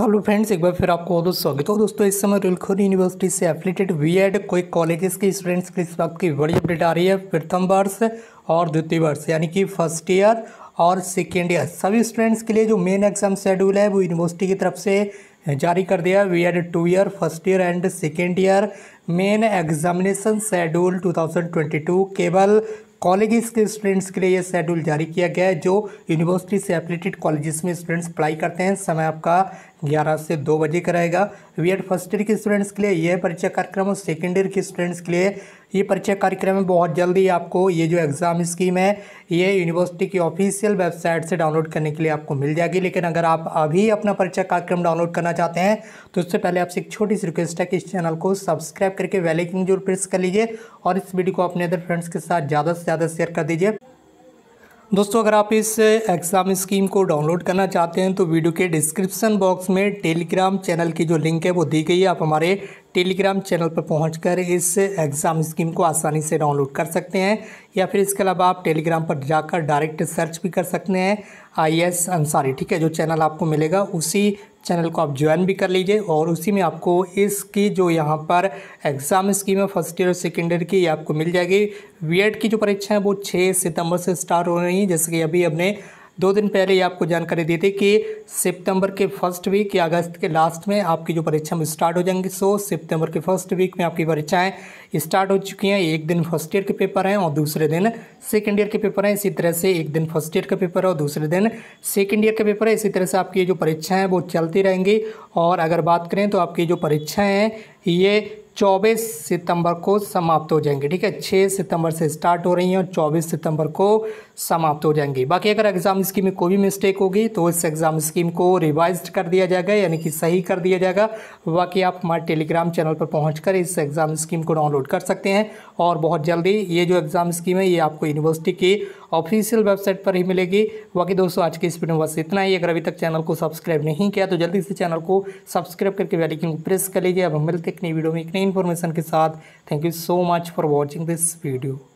hello friends एक बार फिर आपको बहुत स्वागत हो दोस्तों इस समय रुलखोर यूनिवर्सिटी से एफिलेटेड एड कोई कॉलेजेस के स्टूडेंट्स के इस वक्त की बड़ी अपडेट आ रही है प्रथम वर्ष और द्वितीय वर्ष यानी कि फर्स्ट ईयर और सेकेंड ईयर सभी स्टूडेंट्स के लिए जो मेन एग्जाम शेड्यूल है वो यूनिवर्सिटी की तरफ से जारी कर दिया B Ed two year first year and second year main examination schedule टू केवल कॉलेजेस के स्टूडेंट्स के लिए ये शेड्यूल जारी किया गया है जो यूनिवर्सिटी से एफिलेटेड कॉलेजेस में स्टूडेंट्स अप्लाई करते हैं समय आपका ग्यारह से दो बजे का रहेगा वी एड फर्स्ट ईयर के स्टूडेंट्स के लिए यह परीक्षा कार्यक्रम और सेकेंड ईयर के स्टूडेंट्स के लिए ये परीक्षा कार्यक्रम में बहुत जल्दी आपको ये जो एग्ज़ाम स्कीम है ये यूनिवर्सिटी की ऑफिशियल वेबसाइट से डाउनलोड करने के लिए आपको मिल जाएगी लेकिन अगर आप अभी अपना परीक्षा कार्यक्रम डाउनलोड करना चाहते हैं तो उससे पहले आपसे एक छोटी सी रिक्वेस्ट है कि इस चैनल को सब्सक्राइब करके वेलाइकिंग जरूर प्रेस कर लीजिए और इस वीडियो को अपने अदर फ्रेंड्स के साथ ज़्यादा से ज़्यादा शेयर कर दीजिए दोस्तों अगर आप इस एग्ज़ाम स्कीम को डाउनलोड करना चाहते हैं तो वीडियो के डिस्क्रिप्शन बॉक्स में टेलीग्राम चैनल की जो लिंक है वो दी गई है आप हमारे टेलीग्राम चैनल पर पहुंचकर इस एग्ज़ाम स्कीम को आसानी से डाउनलोड कर सकते हैं या फिर इसके अलावा आप टेलीग्राम पर जाकर डायरेक्ट सर्च भी कर सकते हैं आई एस अंसारी ठीक है जो चैनल आपको मिलेगा उसी चैनल को आप ज्वाइन भी कर लीजिए और उसी में आपको इसकी जो यहाँ पर एग्ज़ाम स्कीम है फर्स्ट ईयर और सेकेंड ईयर की ये आपको मिल जाएगी वी की जो परीक्षा है वो छः सितंबर से स्टार्ट हो रही है जैसे कि अभी हमने दो दिन पहले ही आपको जानकारी दी थी कि सितंबर के फर्स्ट वीक या अगस्त के लास्ट में आपकी जो परीक्षा स्टार्ट हो जाएंगी सो सितंबर के फर्स्ट वीक में आपकी परीक्षाएँ स्टार्ट हो चुकी हैं एक दिन फर्स्ट ईयर के पेपर हैं और दूसरे दिन सेकेंड ईयर के पेपर हैं इसी तरह से एक दिन फर्स्ट ईयर का पेपर है और दूसरे दिन सेकेंड ईयर का पेपर है इसी तरह से आपकी जो परीक्षाएँ हैं वो चलती रहेंगी और अगर बात करें तो आपकी जो परीक्षाएँ हैं ये चौबीस सितंबर को समाप्त हो जाएंगी ठीक है छः सितंबर से स्टार्ट हो रही हैं और चौबीस सितंबर को समाप्त हो जाएंगी बाकी अगर एग्ज़ाम स्कीम में कोई भी मिस्टेक होगी तो इस एग्ज़ाम स्कीम को रिवाइज कर दिया जाएगा यानी कि सही कर दिया जाएगा बाकी आप हमारे टेलीग्राम चैनल पर पहुँच इस एग्ज़ाम स्कीम को डाउनलोड कर सकते हैं और बहुत जल्दी ये जो एग्ज़ाम स्कीम है ये आपको यूनिवर्सिटी की ऑफिशियल वेबसाइट पर ही मिलेगी बाकी दोस्तों आज के इस वीडियो में बस इतना ही अगर अभी तक चैनल को सब्सक्राइब नहीं किया तो जल्दी से चैनल को सब्सक्राइब करके बेलाइकन को प्रेस कर लीजिए अब हम मिलते एक नई वीडियो में एक नई इन्फॉर्मेशन के साथ thank you so much for watching this video